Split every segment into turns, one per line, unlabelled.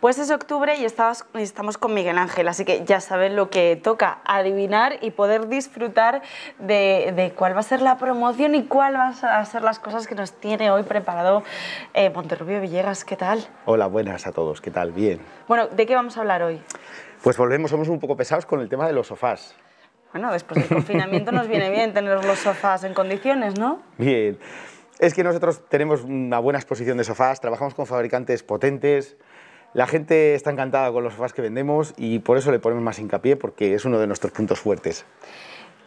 Pues es octubre y estamos, con Miguel Ángel, así que ya saben lo que toca, adivinar y poder disfrutar de, cuál va a ser la promoción y cuáles van a ser las cosas que nos tiene hoy preparado eh, Monterrubio Villegas. ¿Qué tal?
Hola, buenas a todos. ¿Qué tal? Bien.
Bueno, ¿de qué vamos a hablar hoy?
Pues volvemos, somos un poco pesados con el tema de los sofás.
Bueno, después del confinamiento nos viene bien tener los sofás en condiciones, ¿no?
Bien. Es que nosotros tenemos una buena exposición de sofás, trabajamos con fabricantes potentes, la gente está encantada con los sofás que vendemos y por eso le ponemos más hincapié porque es uno de nuestros puntos fuertes.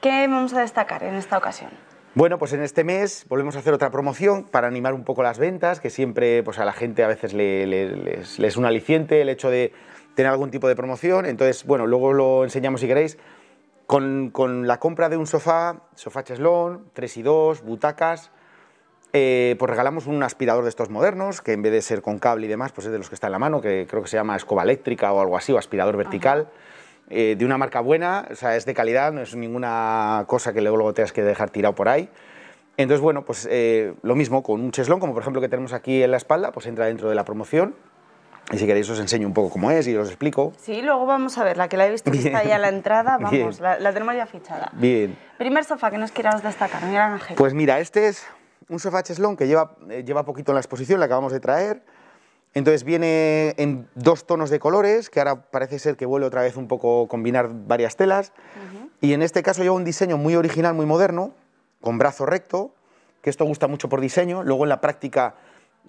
¿Qué vamos a destacar en esta ocasión?
Bueno, pues en este mes volvemos a hacer otra promoción para animar un poco las ventas, que siempre pues a la gente a veces le, les, es un aliciente el hecho de tener algún tipo de promoción. Entonces, bueno, luego lo enseñamos si queréis. Con, con la compra de un sofá, sofá cheslón, 3 y 2, butacas, eh, pues regalamos un aspirador de estos modernos, que en vez de ser con cable y demás, pues es de los que está en la mano, que creo que se llama escoba eléctrica o algo así, o aspirador vertical. Eh, de una marca buena, o sea, es de calidad, no es ninguna cosa que luego, luego tengas que dejar tirado por ahí. Entonces, bueno, pues eh, lo mismo con un cheslón, como por ejemplo que tenemos aquí en la espalda, pues entra dentro de la promoción. Y si queréis os enseño un poco cómo es y os explico.
Sí, luego vamos a ver, la que la he visto que está ahí a la entrada, vamos, la, la, tenemos ya fichada. Bien. Primer sofá que nos quieras destacar, Mira, Ángel.
Pues mira, este es un sofá cheslon que lleva, eh, lleva poquito en la exposición, la acabamos de traer. Entonces viene en dos tonos de colores, que ahora parece ser que vuelve otra vez un poco combinar varias telas. Y en este caso lleva un diseño muy original, muy moderno, con brazo recto, que esto gusta mucho por diseño. Luego en la práctica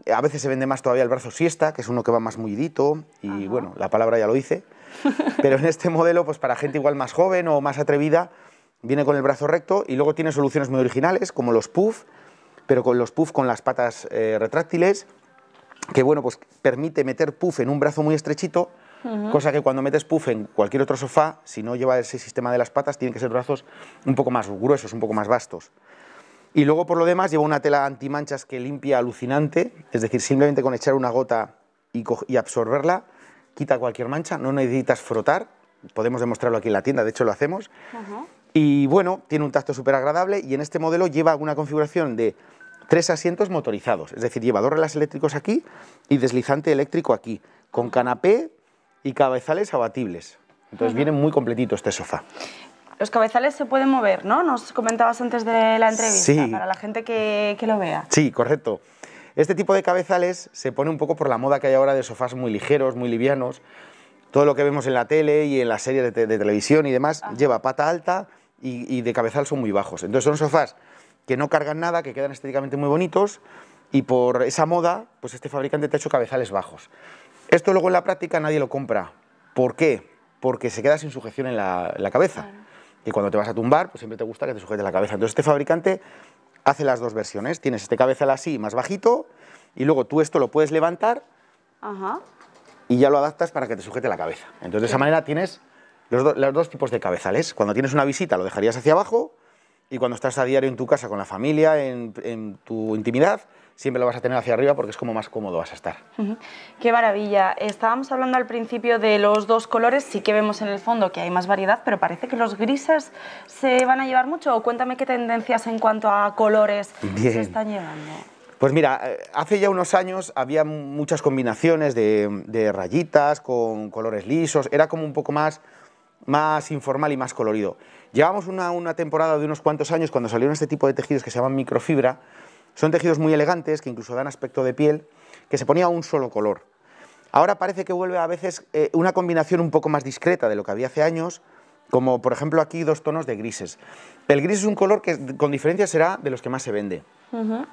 eh, a veces se vende más todavía el brazo siesta, que es uno que va más mullidito, y bueno, la palabra ya lo hice. Pero en este modelo, pues para gente igual más joven o más atrevida, viene con el brazo recto y luego tiene soluciones muy originales, como los puff, pero con los puffs con las patas eh, retráctiles, que bueno, pues permite meter puff en un brazo muy estrechito, cosa que cuando metes puff en cualquier otro sofá, si no lleva ese sistema de las patas, tienen que ser brazos un poco más gruesos, un poco más vastos. Y luego por lo demás lleva una tela antimanchas que limpia alucinante, es decir, simplemente con echar una gota y, absorberla, quita cualquier mancha, no necesitas frotar, podemos demostrarlo aquí en la tienda, de hecho lo hacemos. Y bueno, tiene un tacto súper agradable y en este modelo lleva una configuración de tres asientos motorizados, es decir, lleva dos relás eléctricos aquí y deslizante eléctrico aquí, con canapé y cabezales abatibles. Entonces viene muy completito este sofá.
Los cabezales se pueden mover, ¿no? Nos comentabas antes de la entrevista, sí. para la gente que, lo
vea. Sí, correcto. Este tipo de cabezales se pone un poco por la moda que hay ahora de sofás muy ligeros, muy livianos. Todo lo que vemos en la tele y en las series de, televisión y demás lleva pata alta y, de cabezal son muy bajos. Entonces son sofás que no cargan nada, que quedan estéticamente muy bonitos y por esa moda, pues este fabricante te ha hecho cabezales bajos. Esto luego en la práctica nadie lo compra. ¿Por qué? Porque se queda sin sujeción en la, cabeza. Y cuando te vas a tumbar, pues siempre te gusta que te sujete la cabeza. Entonces este fabricante hace las dos versiones. Tienes este cabezal así, más bajito, y luego tú esto lo puedes levantar y ya lo adaptas para que te sujete la cabeza. Entonces de esa manera tienes los, dos tipos de cabezales. Cuando tienes una visita lo dejarías hacia abajo y cuando estás a diario en tu casa con la familia, en, tu intimidad, siempre lo vas a tener hacia arriba porque es como más cómodo vas a estar.
Qué maravilla. Estábamos hablando al principio de los dos colores, sí que vemos en el fondo que hay más variedad, pero parece que los grises se van a llevar mucho. Cuéntame qué tendencias en cuanto a colores se están
llevando. Pues mira, eh, hace ya unos años había muchas combinaciones de rayitas con colores lisos, era como un poco más más informal y más colorido. Llevamos una, temporada de unos cuantos años cuando salieron este tipo de tejidos que se llaman microfibra. Son tejidos muy elegantes que incluso dan aspecto de piel, que se ponía un solo color. Ahora parece que vuelve a veces eh, una combinación un poco más discreta de lo que había hace años, como por ejemplo aquí dos tonos de grises. El gris es un color que con diferencia será de los que más se vende.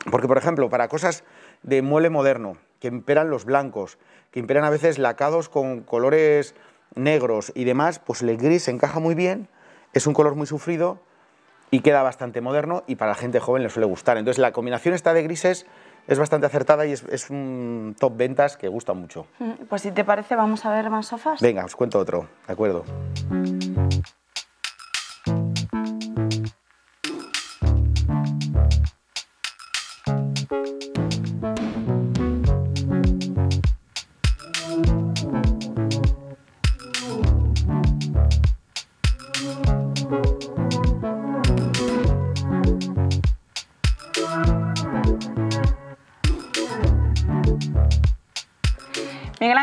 Porque por ejemplo, para cosas de mueble moderno, que imperan los blancos, que imperan a veces lacados con colores negros y demás, pues el gris se encaja muy bien, es un color muy sufrido y queda bastante moderno y para la gente joven le suele gustar. Entonces la combinación está de grises es bastante acertada y es, un top ventas que gusta mucho.
Mm, pues si te parece vamos a ver más sofás. Venga,
os cuento otro, ¿de acuerdo?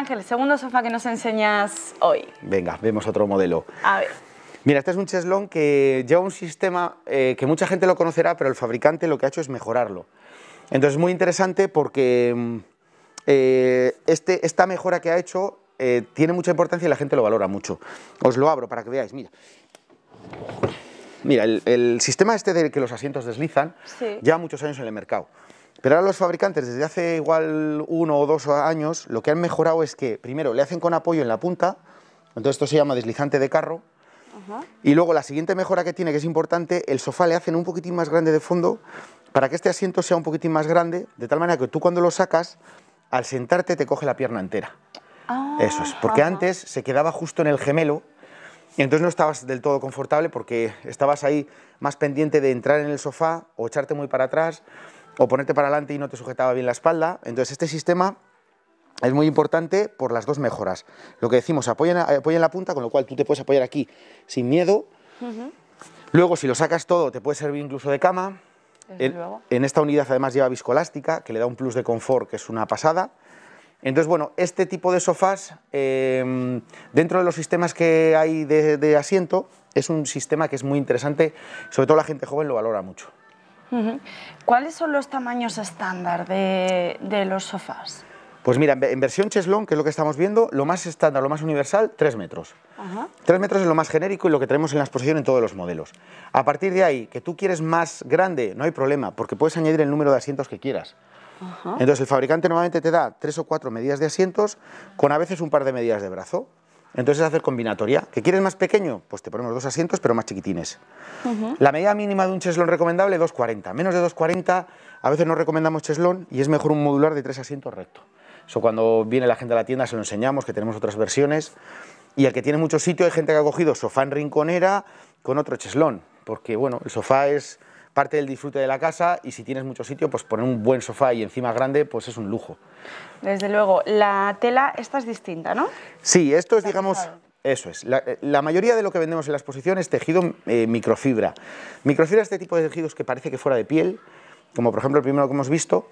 Ángel, segundo sofá que nos enseñas
hoy. Venga, vemos otro modelo. A ver. Mira, este es un cheslón que lleva un sistema eh, que mucha gente lo conocerá, pero el fabricante lo que ha hecho es mejorarlo. Entonces es muy interesante porque mm, eh, este, esta mejora que ha hecho eh, tiene mucha importancia y la gente lo valora mucho. Os lo abro para que veáis, mira. Mira, el, sistema este de que los asientos deslizan ya lleva muchos años en el mercado. Pero ahora los fabricantes, desde hace igual uno o dos años, lo que han mejorado es que, primero, le hacen con apoyo en la punta, entonces esto se llama deslizante de carro, y luego la siguiente mejora que tiene, que es importante, el sofá le hacen un poquitín más grande de fondo para que este asiento sea un poquitín más grande, de tal manera que tú cuando lo sacas, al sentarte te coge la pierna entera. Ah, Eso es, porque antes se quedaba justo en el gemelo, y entonces no estabas del todo confortable porque estabas ahí más pendiente de entrar en el sofá o echarte muy para atrás o ponerte para adelante y no te sujetaba bien la espalda. Entonces este sistema es muy importante por las dos mejoras. Lo que decimos, apoya en la punta, con lo cual tú te puedes apoyar aquí sin miedo. Luego, si lo sacas todo, te puede servir incluso de cama. En, esta unidad además lleva viscoelástica, que le da un plus de confort, que es una pasada. Entonces, bueno, este tipo de sofás, em, dentro de los sistemas que hay de asiento, es un sistema que es muy interesante, sobre todo la gente joven lo valora mucho.
¿Cuáles son los tamaños estándar de, los sofás?
Pues mira, en versión cheslón, que es lo que estamos viendo, lo más estándar, lo más universal, 3 metros. Ajá. 3 metros es lo más genérico y lo que tenemos en la exposición en todos los modelos. A partir de ahí, que tú quieres más grande, no hay problema, porque puedes añadir el número de asientos que quieras. Entonces el fabricante normalmente te da 3 o 4 medidas de asientos con a veces un par de medidas de brazo. Entonces hacer combinatoria. ¿Qué quieres más pequeño? Pues te ponemos dos asientos, pero más chiquitines. La medida mínima de un cheslón recomendable, 2,40. Menos de 2,40, a veces no recomendamos cheslón y es mejor un modular de tres asientos recto. Eso cuando viene la gente a la tienda se lo enseñamos, que tenemos otras versiones. Y al que tiene mucho sitio, hay gente que ha cogido sofá en rinconera con otro cheslón, porque bueno, el sofá es parte del disfrute de la casa y si tienes mucho sitio, pues poner un buen sofá y encima grande, pues es un lujo.
Desde luego, la tela, esta es distinta,
¿no? Sí, esto es, digamos, eso es. Eh, la, mayoría de lo que vendemos en la exposición es tejido eh, microfibra. Microfibra es este tipo de tejidos que parece que fuera de piel, como por ejemplo el primero que hemos visto,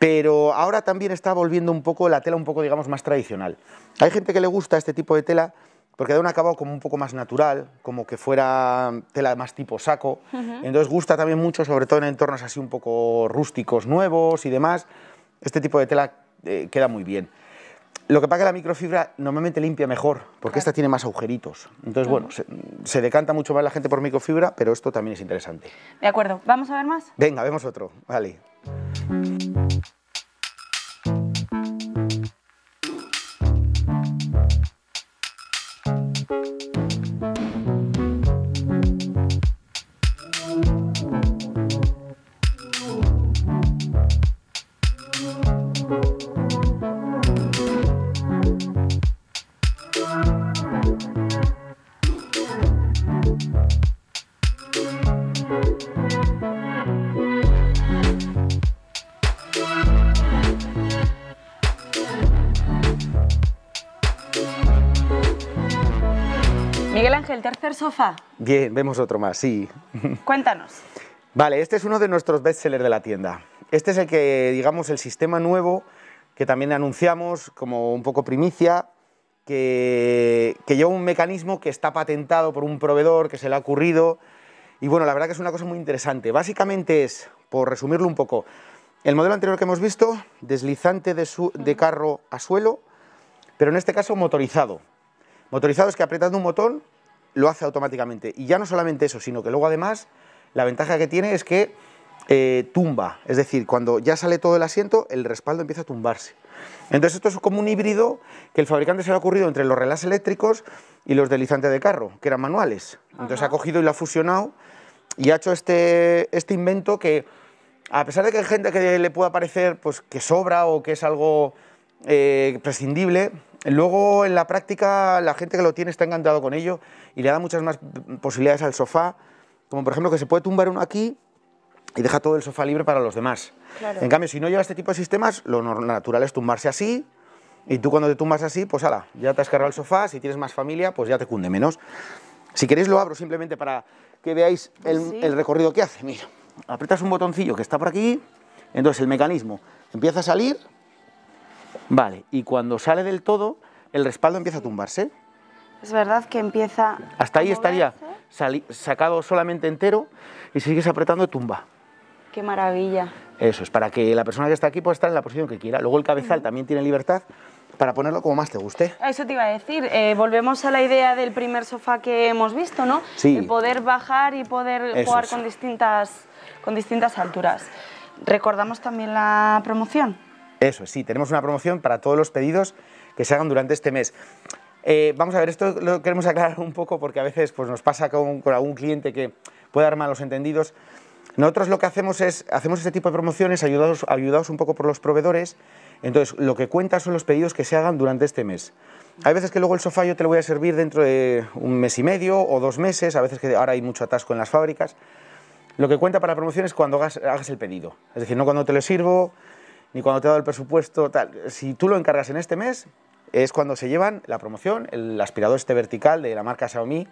pero ahora también está volviendo un poco la tela un poco, digamos, más tradicional. Hay gente que le gusta este tipo de tela porque da un acabado como un poco más natural, como que fuera tela más tipo saco. Entonces gusta también mucho, sobre todo en entornos así un poco rústicos, nuevos y demás. Este tipo de tela eh, queda muy bien. Lo que pasa es que la microfibra normalmente limpia mejor, porque esta tiene más agujeritos. Entonces, bueno, se, decanta mucho más la gente por microfibra, pero esto también es interesante.
De acuerdo, ¿vamos a ver más?
Venga, vemos otro. Vale. sofá. Bien, vemos otro más, sí. Cuéntanos. Vale, este es uno de nuestros best bestsellers de la tienda. Este es el que, digamos, el sistema nuevo que también anunciamos como un poco primicia, que, lleva un mecanismo que está patentado por un proveedor que se le ha ocurrido. Y bueno, la verdad que es una cosa muy interesante. Básicamente es, por resumirlo un poco, el modelo anterior que hemos visto, deslizante de, de carro a suelo, pero en este caso motorizado. Motorizado es que apretando un botón lo hace automáticamente. Y ya no solamente eso, sino que luego además la ventaja que tiene es que eh, tumba, es decir, cuando ya sale todo el asiento, el respaldo empieza a tumbarse. Entonces esto es como un híbrido que el fabricante se le ha ocurrido entre los relás eléctricos y los deslizantes de carro, que eran manuales. Entonces ha cogido y lo ha fusionado y ha hecho este, este invento que, a pesar de que hay gente que le pueda parecer pues, que sobra o que es algo eh, prescindible, Luego, en la práctica, la gente que lo tiene está encantado con ello y le da muchas más posibilidades al sofá, como por ejemplo que se puede tumbar uno aquí y deja todo el sofá libre para los demás. En cambio, si no lleva este tipo de sistemas, lo natural es tumbarse así, y tú cuando te tumbas así, pues ala, ya te has cargado el sofá, si tienes más familia, pues ya te cunde menos. Si queréis lo abro simplemente para que veáis el, recorrido que hace. Mira, aprietas un botoncillo que está por aquí, entonces el mecanismo empieza a salir Vale, y cuando sale del todo, el respaldo empieza a tumbarse.
Es verdad que empieza...
Hasta ahí estaría sacado solamente entero y sigues apretando tumba.
¡Qué maravilla!
Eso es, para que la persona que está aquí pueda estar en la posición que quiera. Luego el cabezal también tiene libertad para ponerlo como más te guste.
Eso te iba a decir, eh, volvemos a la idea del primer sofá que hemos visto, ¿no? Sí. El poder bajar y poder jugar con con distintas alturas. ¿Recordamos también la promoción?
Eso, sí, tenemos una promoción para todos los pedidos que se hagan durante este mes. Eh, vamos a ver, esto lo queremos aclarar un poco porque a veces pues, nos pasa con, algún cliente que puede dar malos entendidos. Nosotros lo que hacemos es, hacemos este tipo de promociones ayudados, ayudados un poco por los proveedores, entonces lo que cuenta son los pedidos que se hagan durante este mes. Hay veces que luego el sofá yo te lo voy a servir dentro de un mes y medio o dos meses, a veces que ahora hay mucho atasco en las fábricas. Lo que cuenta para la promoción es cuando hagas, hagas el pedido, es decir, no cuando te lo sirvo, ni cuando te ha dado el presupuesto, tal. Si tú lo encargas en este mes, es cuando se llevan la promoción, el aspirador este vertical de la marca Xiaomi,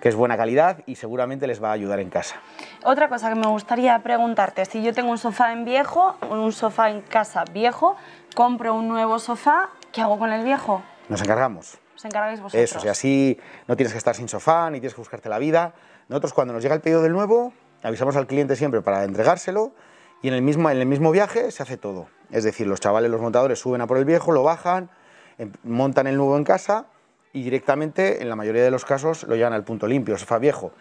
que es buena calidad y seguramente les va a ayudar en casa.
Otra cosa que me gustaría preguntarte, si yo tengo un sofá en viejo, un sofá en casa viejo, compro un nuevo sofá, ¿qué hago con el viejo?
Nos encargamos.
Os encargáis vosotros. Eso, o
así no tienes que estar sin sofá, ni tienes que buscarte la vida. Nosotros cuando nos llega el pedido del nuevo, avisamos al cliente siempre para entregárselo y en el, mismo, en el mismo viaje se hace todo. Es decir, los chavales, los montadores suben a por el viejo, lo bajan, em, montan el nuevo en casa y directamente, en la mayoría de los casos, lo llevan al punto limpio, sofá viejo.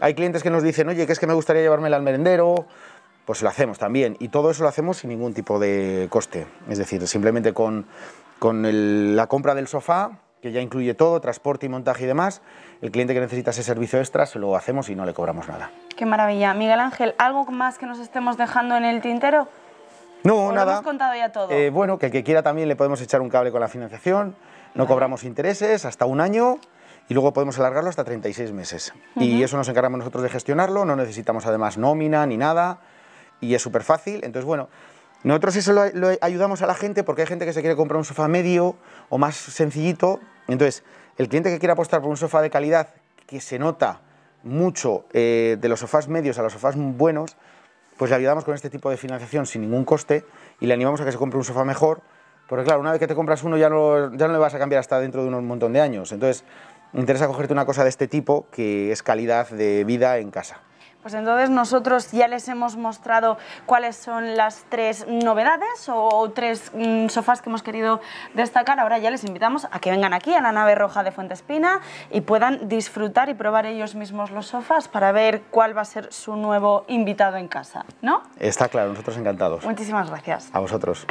Hay clientes que nos dicen, oye, que es que me gustaría llevarme al merendero, pues lo hacemos también. Y todo eso lo hacemos sin ningún tipo de coste. Es decir, simplemente con, la compra del sofá que ya incluye todo, transporte y montaje y demás. El cliente que necesita ese servicio extra se lo hacemos y no le cobramos nada.
Qué maravilla. Miguel Ángel, ¿algo más que nos estemos dejando en el tintero?
No, nada. Lo hemos
contado ya todo. Eh,
bueno, que el que quiera también le podemos echar un cable con la financiación. No cobramos intereses hasta un año y luego podemos alargarlo hasta 36 meses. Y eso nos encargamos nosotros de gestionarlo. No necesitamos además nómina ni nada y es súper fácil. Entonces, bueno, nosotros eso lo, ayudamos a la gente porque hay gente que se quiere comprar un sofá medio o más sencillito. Entonces, el cliente que quiera apostar por un sofá de calidad, que se nota mucho eh, de los sofás medios a los sofás buenos, pues le ayudamos con este tipo de financiación sin ningún coste y le animamos a que se compre un sofá mejor. Porque claro, una vez que te compras uno ya no, ya no le vas a cambiar hasta dentro de un montón de años. Entonces, me interesa cogerte una cosa de este tipo que es calidad de vida en casa.
Pues entonces nosotros ya les hemos mostrado cuáles son las tres novedades o tres mm, sofás que hemos querido destacar. Ahora ya les invitamos a que vengan aquí a la nave roja de Fuentespina y puedan disfrutar y probar ellos mismos los sofás para ver cuál va a ser su nuevo invitado en casa, ¿no?
Está claro, nosotros encantados. Muchísimas gracias. A vosotros.